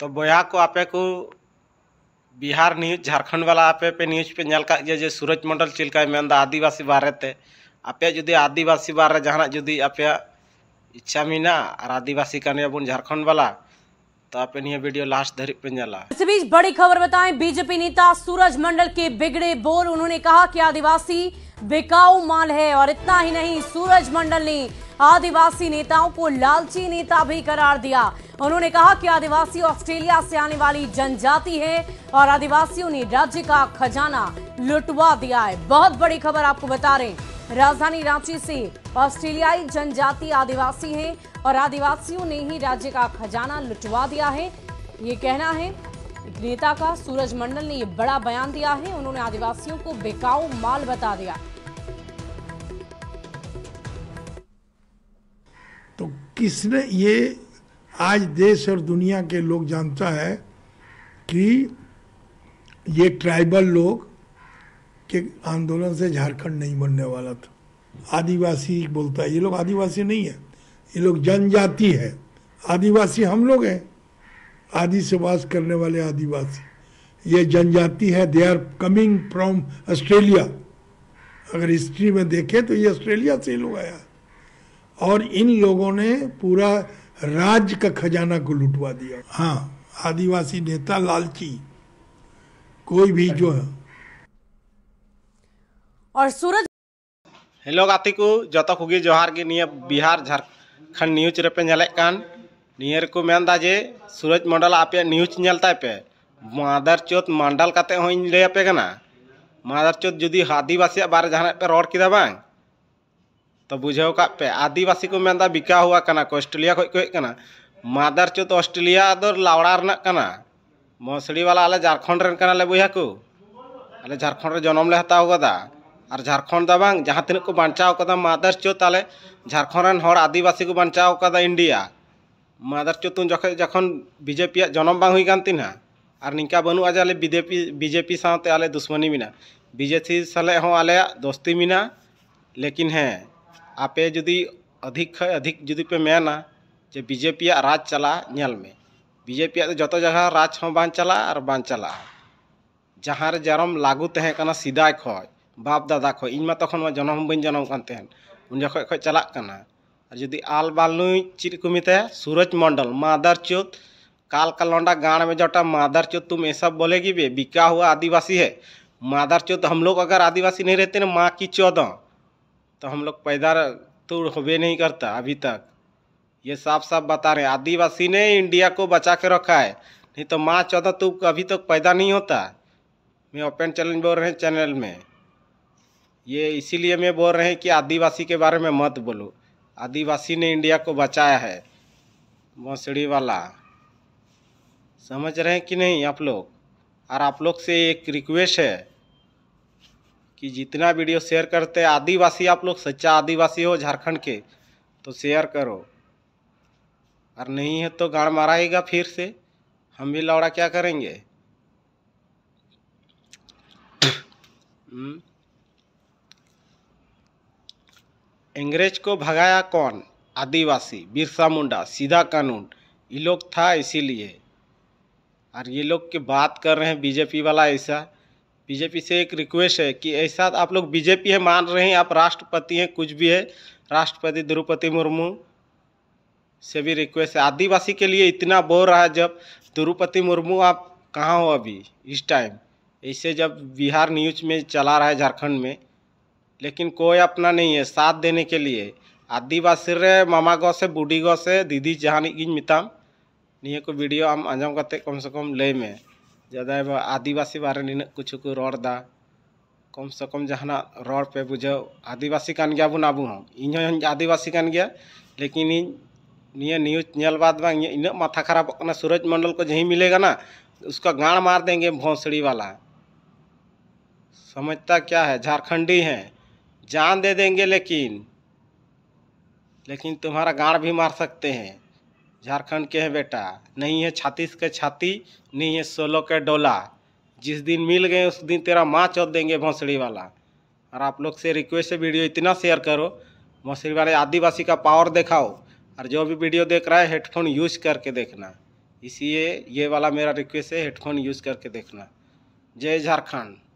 तो बोया को आपे को बिहार न्यूज झारखंड वाला आपे पे न्यूज पे नल जे सूरज मंडल चिलका में तो आदिवासी बारे आपे जदी आदिवासी बारे जहाँ जुदी आपे इच्छा मिना आदिवासी आदिवासी कान झारखंड वाला तो वीडियो लास्ट धरी पे जला इस बीच बड़ी खबर बताएं बीजेपी नेता सूरज मंडल के बिगड़े बोल उन्होंने कहा कि आदिवासी बेकाऊ माल है और इतना ही नहीं सूरज मंडल ने आदिवासी नेताओं को लालची नेता भी करार दिया उन्होंने कहा कि आदिवासी ऑस्ट्रेलिया से आने वाली जनजाति है और आदिवासियों ने राज्य का खजाना लुटवा दिया है बहुत बड़ी खबर आपको बता रहे हैं राजधानी रांची से ऑस्ट्रेलियाई जनजाति आदिवासी हैं और आदिवासियों ने ही राज्य का खजाना लुटवा दिया है ये कहना है नेता का सूरज मंडल ने ये बड़ा बयान दिया है उन्होंने आदिवासियों को बेकाऊ माल बता दिया तो किसने ये आज देश और दुनिया के लोग जानता है कि ये ट्राइबल लोग के आंदोलन से झारखंड नहीं बनने वाला था आदिवासी बोलता है ये लोग आदिवासी नहीं है ये लोग जनजाति है आदिवासी हम लोग हैं आदि से वास करने वाले आदिवासी ये जनजाति है they are coming from Australia अगर हिस्ट्री में देखें तो ये ऑस्ट्रेलिया से लोग आया और इन लोगों ने पूरा राज्य का खजाना को लुटवा दिया हाँ आदिवासी नेता लालची कोई भी जो है और सूरज हेलो गाती को जो खुगी जोहार के निये बिहार झारखंड न्यूज रेपे कान निये को मेनदा जे सूरज मंडल आपे न्यूज नलता पे मादर चोत मंडल काते होइन लेपे कना मादर चोत जुदी आदिवासी बारे जहाँ पे रोड किदा बांग तो बुझाओ का पे आदिवासी को मेनदा बिका हुआ कना को ऑस्ट्रेलिया को कोई कना मादर चोत ऑस्ट्रेलिया दर लावड़ा मसड़ी वाला आले झारखंड रन कना को आले झारखंड जन्म ले हुआ दा और झारखंड जहाँ तीन को बचाव कदा मादर चो ताले झारखंड आदिवासी को बचाव इंडिया मादर चो तुम जख बीजेपी जनम बांग हुई और निका बनू आज आले बीजेपी बीजेपी साथ आले दुश्मनी मिना बीजेपी साले हो आले दोस्ती मिना लेकिन हे आपे जुदी अधिक अधिक जुदी पे मेना जे बीजेपी राज चला नल में बीजेपी तो जो जगह राज चला और बा चला जहाँ रे जरम लागू तहकना सीधा खज बाप दादा ᱠᱷᱚᱡ ᱤᱧ ᱢᱟ ᱛᱚᱠᱷᱚᱱ ᱢᱟ ᱡᱚᱱᱚᱢ ᱵᱟᱹᱧ ᱡᱚᱱᱚᱢ ᱠᱟᱱ ᱛᱟᱦᱮᱱ ᱩᱱ ᱡᱚᱠᱷᱚᱡ ᱠᱷᱚᱡ ᱪᱟᱞᱟᱜ ᱠᱟᱱᱟ ᱟᱨ ᱡᱩᱫᱤ ᱟᱞ ᱵᱟᱞ मादर चोत काल का लौंडा गाड़ में जटा मादर चौथ तुम ऐसा बोलेगी बे बिका हुआ आदिवासी है मादर चोत हम लोग अगर आदिवासी नहीं रहते ना माँ की चौदह तो हम लोग पैदा तो होबे नहीं करता अभी तक ये साफ साफ बता रहे आदिवासी ने इंडिया को बचा के रखा है नहीं तो माँ चौदह तो अभी तक पैदा नहीं होता मैं ओपन चैलेंज बोल रहे हैं चैनल में ये इसीलिए मैं बोल रहे हैं कि आदिवासी के बारे में मत बोलो आदिवासी ने इंडिया को बचाया है मौसड़ी वाला समझ रहे हैं कि नहीं आप लोग और आप लोग से एक रिक्वेस्ट है कि जितना वीडियो शेयर करते हैं आदिवासी आप लोग सच्चा आदिवासी हो झारखंड के तो शेयर करो और नहीं है तो गाड़ माराएगा फिर से हम भी लौड़ा क्या करेंगे हम्म अंग्रेज को भगाया कौन आदिवासी बिरसा मुंडा सीधा कानून ये लोग था इसीलिए और ये लोग की बात कर रहे हैं बीजेपी वाला ऐसा बीजेपी से एक रिक्वेस्ट है कि ऐसा आप लोग बीजेपी है मान रहे हैं आप राष्ट्रपति हैं कुछ भी है राष्ट्रपति द्रौपदी मुर्मू से भी रिक्वेस्ट है आदिवासी के लिए इतना बोल रहा है जब द्रौपदी मुर्मू आप कहाँ हो अभी इस टाइम ऐसे जब बिहार न्यूज में चला रहा है झारखंड में लेकिन कोई अपना नहीं है साथ देने के लिए आदिवासी रे मामा गो से बूढ़ी से दीदी जहाँ मिताम निये को वीडियो आम आजम करते कम से कम लय में ज़्यादा आदिवासी बारे नीना कुछ को रड़दा कम से कम जहाँ रड़ पे बुझे आदिवासी कान गया बुन आबू हम इन आदिवासी कान गया लेकिन इन निये न्यूज नल बाद इन माथा खराब अपना सूरज मंडल को जहीं मिलेगा ना उसका गाड़ मार देंगे भोंसड़ी वाला समझता क्या है झारखंडी हैं जान दे देंगे लेकिन लेकिन तुम्हारा गाड़ भी मार सकते हैं झारखंड के हैं बेटा नहीं है छातीस के छाती नहीं है सोलो के डोला जिस दिन मिल गए उस दिन तेरा माँ चौथ देंगे भोंसड़ी वाला और आप लोग से रिक्वेस्ट है वीडियो इतना शेयर करो भोंसड़ी वाले आदिवासी का पावर दिखाओ और जो भी वीडियो देख रहा है हेडफोन यूज करके देखना इसलिए ये वाला मेरा रिक्वेस्ट है हेडफोन यूज़ करके देखना जय झारखंड